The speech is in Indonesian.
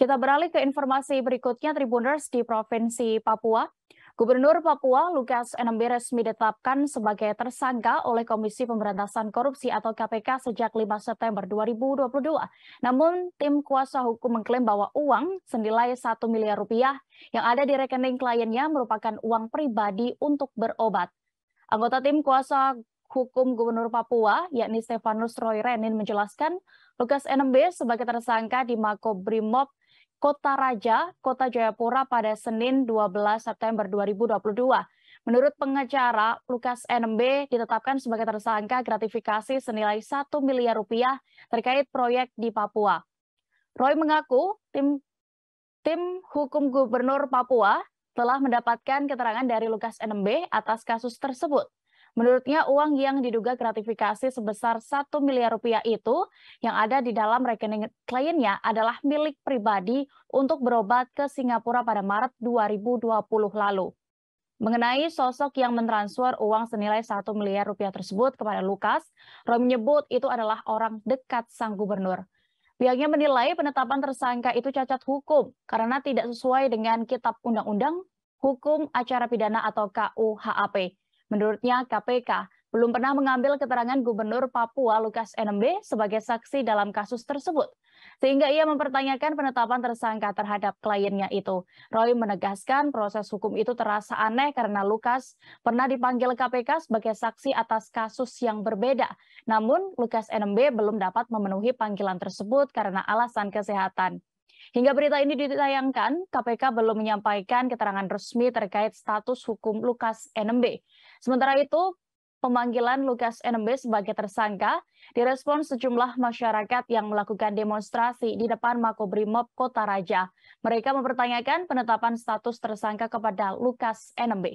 Kita beralih ke informasi berikutnya, Tribuners di Provinsi Papua. Gubernur Papua Lukas NMB resmi ditetapkan sebagai tersangka oleh Komisi Pemberantasan Korupsi atau KPK sejak 5 September 2022. Namun, tim kuasa hukum mengklaim bahwa uang senilai 1 miliar rupiah yang ada di rekening kliennya merupakan uang pribadi untuk berobat. Anggota tim kuasa Hukum Gubernur Papua, yakni Stefanus Roy Renin menjelaskan, Lukas NMB sebagai tersangka di Makobrimob Kota Raja, Kota Jayapura pada Senin 12 September 2022. Menurut pengacara, Lukas NMB ditetapkan sebagai tersangka gratifikasi senilai 1 miliar rupiah terkait proyek di Papua. Roy mengaku tim tim hukum Gubernur Papua telah mendapatkan keterangan dari Lukas NMB atas kasus tersebut. Menurutnya uang yang diduga gratifikasi sebesar 1 miliar rupiah itu yang ada di dalam rekening kliennya adalah milik pribadi untuk berobat ke Singapura pada Maret 2020 lalu. Mengenai sosok yang mentransfer uang senilai 1 miliar rupiah tersebut kepada Lukas, Roy menyebut itu adalah orang dekat sang gubernur. Pihaknya menilai penetapan tersangka itu cacat hukum karena tidak sesuai dengan kitab undang-undang hukum acara pidana atau KUHAP. Menurutnya KPK belum pernah mengambil keterangan Gubernur Papua Lukas NMB sebagai saksi dalam kasus tersebut. Sehingga ia mempertanyakan penetapan tersangka terhadap kliennya itu. Roy menegaskan proses hukum itu terasa aneh karena Lukas pernah dipanggil KPK sebagai saksi atas kasus yang berbeda. Namun, Lukas NMB belum dapat memenuhi panggilan tersebut karena alasan kesehatan. Hingga berita ini ditayangkan, KPK belum menyampaikan keterangan resmi terkait status hukum Lukas NMB. Sementara itu, pemanggilan Lukas NMB sebagai tersangka direspon sejumlah masyarakat yang melakukan demonstrasi di depan Makobrimob Kota Raja. Mereka mempertanyakan penetapan status tersangka kepada Lukas NMB.